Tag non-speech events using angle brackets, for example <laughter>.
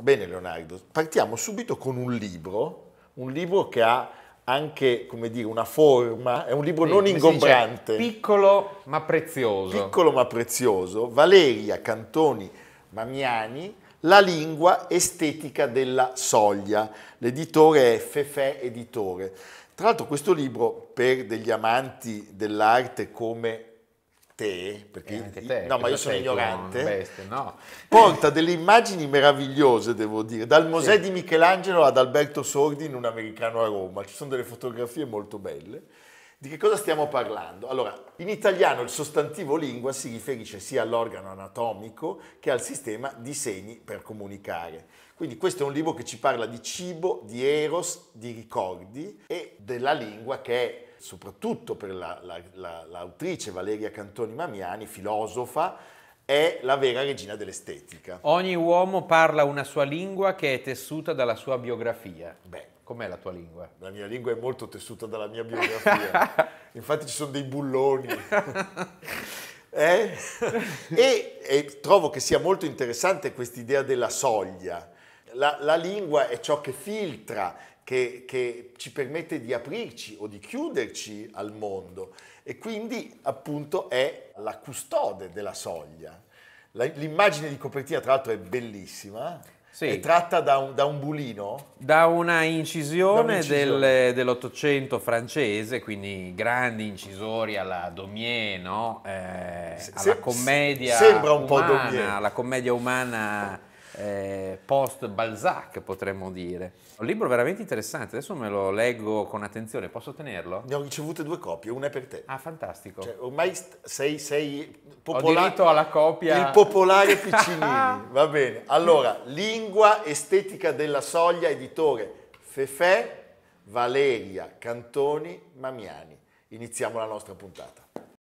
Bene Leonardo, partiamo subito con un libro, un libro che ha anche, come dire, una forma, è un libro sì, non ingombrante. Piccolo ma prezioso. Piccolo ma prezioso, Valeria Cantoni Mamiani, La lingua estetica della soglia, l'editore è Fefè Editore. Tra l'altro questo libro, per degli amanti dell'arte come te, perché eh, te, no, ma io sono ignorante, bestia, no. porta delle immagini meravigliose, devo dire, dal Mosè sì. di Michelangelo ad Alberto Sordi in un americano a Roma. Ci sono delle fotografie molto belle. Di che cosa stiamo parlando? Allora, in italiano il sostantivo lingua si riferisce sia all'organo anatomico che al sistema di segni per comunicare. Quindi questo è un libro che ci parla di cibo, di eros, di ricordi e della lingua che è soprattutto per la, la, la, l'autrice Valeria Cantoni Mamiani, filosofa, è la vera regina dell'estetica. Ogni uomo parla una sua lingua che è tessuta dalla sua biografia. Beh, Com'è la tua lingua? La mia lingua è molto tessuta dalla mia biografia. <laughs> Infatti ci sono dei bulloni. <laughs> eh? e, e, trovo che sia molto interessante questa idea della soglia. La, la, lingua è ciò che filtra, che, che, ci permette di aprirci o di chiuderci al mondo e quindi appunto è la custode della soglia. La, l'immagine di copertina tra l'altro è bellissima. Sì. È tratta da un, da un bulino? Da una incisione, del, dell'Ottocento francese, quindi grandi incisori alla Domier, no? eh, alla commedia se, sembra un umana, po' Daumier. alla commedia umana eh, post Balzac, potremmo dire. Un libro veramente interessante, adesso me lo leggo con attenzione, posso tenerlo? Ne ho ricevute due copie, una è per te. Ah, fantastico. Cioè, ormai sei, sei popolare. Ho diritto alla copia. Il popolare Piccinini, <laughs> va bene. Allora, Lingua Estetica della Soglia, editore Fefè, Valeria, Cantoni, Mamiani. Iniziamo la nostra puntata.